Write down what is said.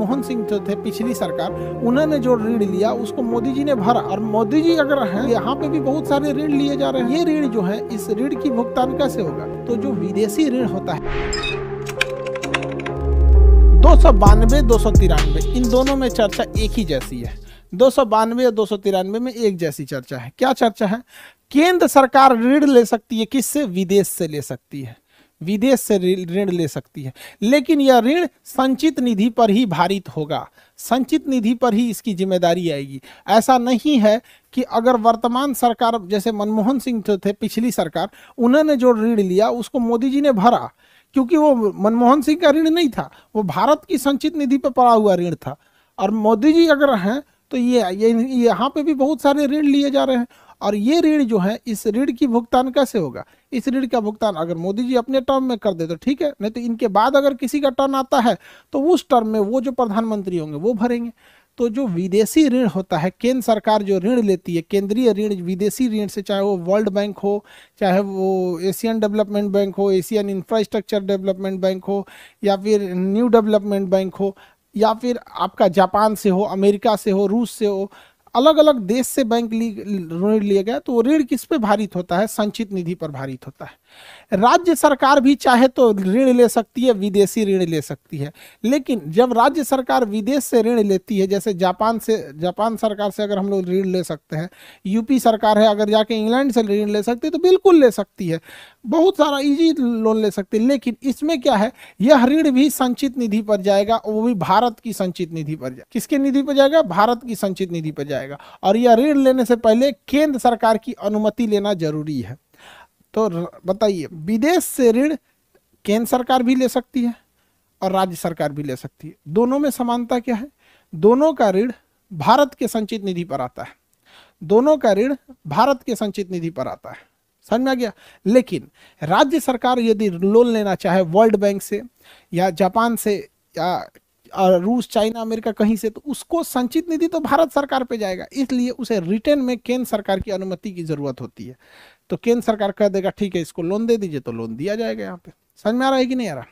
मनमोहन सिंह जो थे पिछली सरकार उन्होंने जो ऋण लिया उसको मोदी जी ने भरा और मोदी जी अगर है यहाँ पे भी बहुत सारे ऋण लिए जा रहे हैं ये ऋण जो है इस ऋण की भुगतान कैसे होगा तो जो विदेशी ऋण होता है दो सौ बानवे दो सौ तिरानवे इन दोनों में चर्चा एक ही जैसी है दो सौ बानवे और दो सौ तिरानवे में एक जैसी चर्चा है क्या चर्चा है केंद्र सरकार ऋण ले सकती है किससे विदेश से ले सकती है विदेश से ऋण ले सकती है लेकिन यह ऋण संचित निधि पर ही भारित होगा संचित निधि पर ही इसकी जिम्मेदारी आएगी ऐसा नहीं है कि अगर वर्तमान सरकार जैसे मनमोहन सिंह जो तो थे पिछली सरकार उन्होंने जो ऋण लिया उसको मोदी जी ने भरा क्योंकि वो मनमोहन सिंह का ऋण नहीं था वो भारत की संचित निधि पर पड़ा हुआ ऋण था और मोदी जी अगर हैं तो ये ये यहाँ पे भी बहुत सारे ऋण लिए जा रहे हैं और ये ऋण जो है इस ऋण की भुगतान कैसे होगा इस ऋण का भुगतान अगर मोदी जी अपने टर्म में कर दे तो ठीक है नहीं तो इनके बाद अगर किसी का टर्न आता है तो उस टर्म में वो जो प्रधानमंत्री होंगे वो भरेंगे तो जो विदेशी ऋण होता है केंद्र सरकार जो ऋण लेती है केंद्रीय ऋण विदेशी ऋण से चाहे वो वर्ल्ड बैंक हो चाहे वो एशियन डेवलपमेंट बैंक हो एशियन इंफ्रास्ट्रक्चर डेवलपमेंट बैंक हो या फिर न्यू डेवलपमेंट बैंक हो या फिर आपका जापान से हो अमेरिका से हो रूस से हो अलग अलग देश से बैंक ऋण लिया गया तो वो ऋण किस पे भारित होता है संचित निधि पर भारित होता है राज्य सरकार भी चाहे तो ऋण ले सकती है विदेशी ऋण ले सकती है लेकिन जब राज्य सरकार विदेश से ऋण लेती है जैसे जापान से जापान सरकार से अगर हम लोग ऋण ले सकते हैं यूपी सरकार है अगर जाके इंग्लैंड से ऋण ले सकती है तो बिल्कुल ले सकती है बहुत सारा इजी लोन ले सकती है लेकिन इसमें क्या है यह ऋण भी संचित निधि पर जाएगा वो भी भारत की संचित निधि पर जाए किसके निधि पर जाएगा भारत की संचित निधि पर जाएगा जाएगा और यह ऋण लेने से पहले केंद्र सरकार की अनुमति लेना जरूरी है तो बताइए विदेश से ऋण केंद्र सरकार भी ले सकती है और राज्य सरकार भी ले सकती है दोनों में समानता क्या है दोनों का ऋण भारत के संचित निधि पर आता है दोनों का ऋण भारत के संचित निधि पर आता है समझ में आ गया लेकिन राज्य सरकार यदि लोन लेना चाहे वर्ल्ड बैंक से या जापान से या रूस चाइना अमेरिका कहीं से तो उसको संचित निधि तो भारत सरकार पे जाएगा इसलिए उसे रिटर्न में केंद्र सरकार की अनुमति की जरूरत होती है तो केंद्र सरकार कह देगा ठीक है इसको लोन दे दीजिए तो लोन दिया जाएगा यहाँ पे समझ में आ रहा है कि नहीं आ रहा